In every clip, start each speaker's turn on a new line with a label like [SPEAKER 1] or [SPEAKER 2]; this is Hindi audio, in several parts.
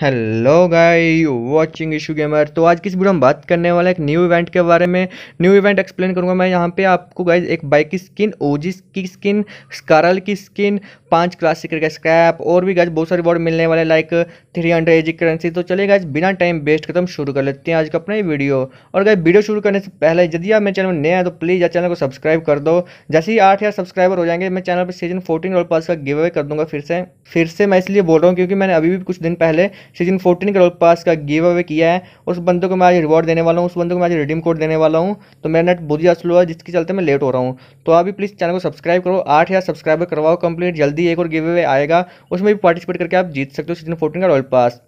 [SPEAKER 1] हेलो गाई वॉचिंग इशू गेमर तो आज किस वीडियो हम बात करने वाला एक न्यू इवेंट के बारे में न्यू इवेंट एक्सप्लेन करूंगा मैं यहाँ पे आपको गाइज एक बाइक की स्किन ओजिस की स्किन स्कारल की स्किन पांच क्लासिक का स्क्रैप और भी गाइज बहुत सारे रिवॉर्ड मिलने वाले like three hundred AG currency तो चलिए गाइज बिना टाइम वेस्ट करते हम शुरू कर लेते हैं आज का अपना वीडियो और गाइज वीडियो शुरू करने से पहले यदि आप मेरे चैनल में नए हैं तो प्लीज़ चैनल को सब्सक्राइब कर दो जैसे ही आठ हज़ार सब्सक्राइबर हो जाएंगे मैं चैनल पर सीजन फोर्टीन और पास का गिव अवे कर दूँगा फिर से फिर से मैं इसलिए बोल रहा हूँ क्योंकि मैंने अभी भी कुछ दिन पहले सीजन फोर्टीन का रोल पास का गिव अवे किया है उस बंदे को मैं आज रिवॉर्ड देने वाला हूँ उस बंदे को मैं आज रिडीम कोड देने वाला हूँ तो मेरा नेट बहुत ज़्यादा स्लो है जिसके चलते मैं लेट हो रहा हूँ तो आप भी प्लीज़ चैनल को सब्सक्राइब करो आठ हज़ार सब्सक्राइबर करवाओ कंप्लीट जल्दी एक और गिव अवे आएगा उसमें भी पार्टिसिपेट करके आप जीत सकते हो सीजन फोर्टीन का रॉयल पास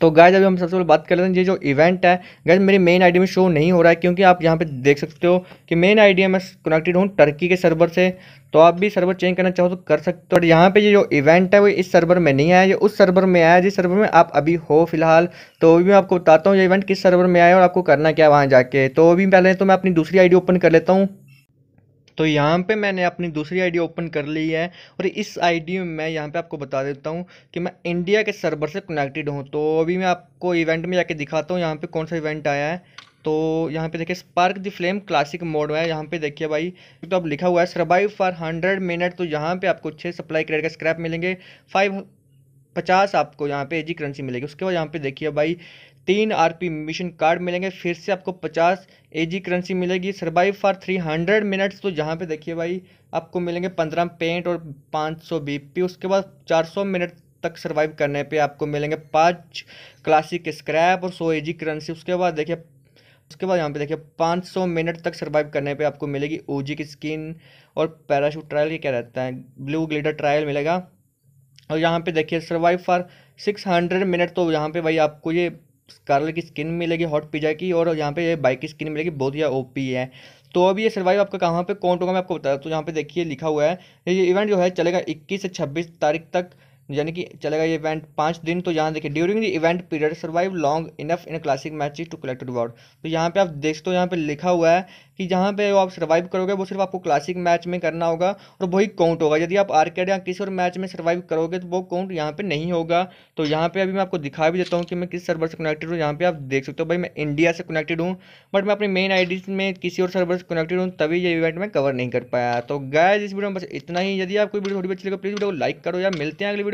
[SPEAKER 1] तो गाइज अभी हम सबसे पहले बात कर लेते हैं ये जो इवेंट है गाइज मेरी मेन आईडी में शो नहीं हो रहा है क्योंकि आप यहाँ पे देख सकते हो कि मेन आईडी में कनेक्टेड हूँ टर्की के सर्वर से तो आप भी सर्वर चेंज करना चाहो तो कर सकते हो और यहाँ पे ये जो इवेंट है वो इस सर्वर में नहीं आया ये उस सर्वर में आया जिस सर्वर में आप अभी हो फिलहाल तो अभी मैं आपको बताता हूँ ये इवेंट किस सर्वर में आया और आपको करना क्या वहाँ जाके तो अभी पहले तो मैं अपनी दूसरी आई ओपन कर लेता हूँ तो यहाँ पे मैंने अपनी दूसरी आईडी ओपन कर ली है और इस आईडी में मैं यहाँ पे आपको बता देता हूँ कि मैं इंडिया के सर्वर से कनेक्टेड हूँ तो अभी मैं आपको इवेंट में जाके दिखाता हूँ यहाँ पे कौन सा इवेंट आया है तो यहाँ पे देखिए spark the flame classic mode में है यहाँ पे देखिए भाई तो अब लिखा हुआ है सर्वाइव फॉर हंड्रेड मिनट तो यहाँ पे आपको छः सप्लाई क्रेड का स्क्रैप मिलेंगे फाइव पचास आपको यहाँ पे एजी करेंसी मिलेगी उसके बाद यहाँ पे देखिए भाई तीन आरपी मिशन कार्ड मिलेंगे फिर से आपको पचास एजी करेंसी मिलेगी survive for three hundred minutes तो जहाँ पे देखिए भाई आपको मिलेंगे पंद्रह पेंट और पाँच सौ बीपी उसके बाद चार सौ मिनट तक सर्वाइव करने पे आपको मिलेंगे पाँच क्लासिक स्क्रैप और सौ एजी करेंसी उसके बाद देखिए उसके बाद यहाँ पे देखिए 500 मिनट तक सर्वाइव करने पे आपको मिलेगी ओजी की स्किन और पैराशूट ट्रायल ये क्या रहता है ब्लू ग्लिटर ट्रायल मिलेगा और यहाँ पे देखिए सर्वाइव फॉर 600 मिनट तो यहाँ पे भाई आपको ये कार्ल की स्किन मिलेगी हॉट पिज्जा की और यहाँ पे ये बाइक की स्किन मिलेगी बहुत ही ओपी है तो अभी ये सर्वाइव आपका कहाँ पे कौन होगा मैं आपको बता तो यहाँ पे देखिए लिखा हुआ है ये इवेंट जो है चलेगा 21 से 26 तारीख तक यानी कि चलेगा ये इवेंट पाँच दिन तो यहाँ देखिए during the event period survive long enough in classic match to collect reward तो यहाँ पे आप देख सकते हो यहाँ पे लिखा हुआ है कि जहाँ पे आप सर्वाइव करोगे वो सिर्फ आपको क्लासिक मैच में करना होगा और वही काउंट होगा यदि आप आर्केड या किसी और मैच में सर्वाइव करोगे तो वो काउंट यहाँ पे नहीं होगा तो यहाँ पे अभी मैं आपको दिखा भी देता हूँ कि मैं किस सर्वर से कनेक्टेड हूँ यहाँ पे आप देख सकते हो भाई मैं इंडिया से कनेक्टेड हूँ बट मैं अपनी मेन आई में किसी और सर्वर से कनेक्टेड हूँ तभी ये इवेंट मैं कवर नहीं कर पाया तो गैज इस वीडियो में बस इतना ही यदि आपको वीडियो थोड़ी अच्छी लगे प्लीज़ वीडियो को लाइक करो या मिलते हैं अगली वीडियो